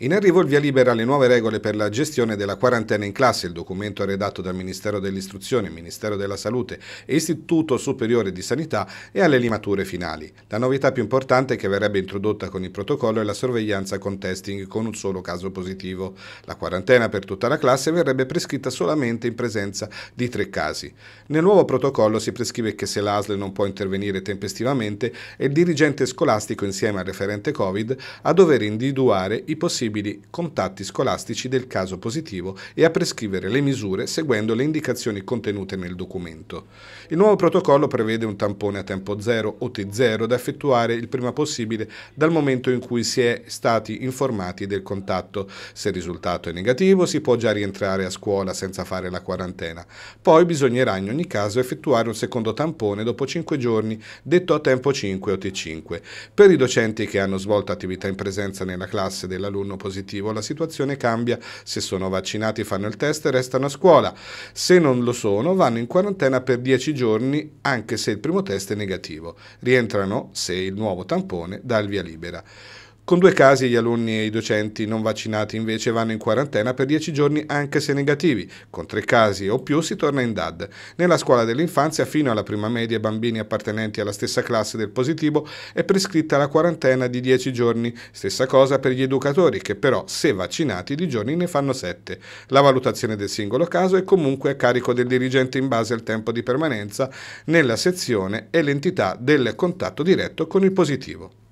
In arrivo il via libera alle nuove regole per la gestione della quarantena in classe, il documento redatto dal Ministero dell'Istruzione, Ministero della Salute e Istituto Superiore di Sanità e alle limature finali. La novità più importante che verrebbe introdotta con il protocollo è la sorveglianza con testing con un solo caso positivo. La quarantena per tutta la classe verrebbe prescritta solamente in presenza di tre casi. Nel nuovo protocollo si prescrive che se l'ASL non può intervenire tempestivamente è il dirigente scolastico insieme al referente Covid a dover individuare i possibili possibili contatti scolastici del caso positivo e a prescrivere le misure seguendo le indicazioni contenute nel documento. Il nuovo protocollo prevede un tampone a tempo 0 o T0 da effettuare il prima possibile dal momento in cui si è stati informati del contatto. Se il risultato è negativo si può già rientrare a scuola senza fare la quarantena. Poi bisognerà in ogni caso effettuare un secondo tampone dopo 5 giorni, detto a tempo 5 o T5. Per i docenti che hanno svolto attività in presenza nella classe dell'alunno positivo. La situazione cambia, se sono vaccinati fanno il test e restano a scuola, se non lo sono vanno in quarantena per 10 giorni anche se il primo test è negativo, rientrano se il nuovo tampone dà il via libera. Con due casi gli alunni e i docenti non vaccinati invece vanno in quarantena per 10 giorni anche se negativi, con tre casi o più si torna in DAD. Nella scuola dell'infanzia fino alla prima media bambini appartenenti alla stessa classe del positivo è prescritta la quarantena di 10 giorni, stessa cosa per gli educatori che però se vaccinati di giorni ne fanno 7. La valutazione del singolo caso è comunque a carico del dirigente in base al tempo di permanenza nella sezione e l'entità del contatto diretto con il positivo.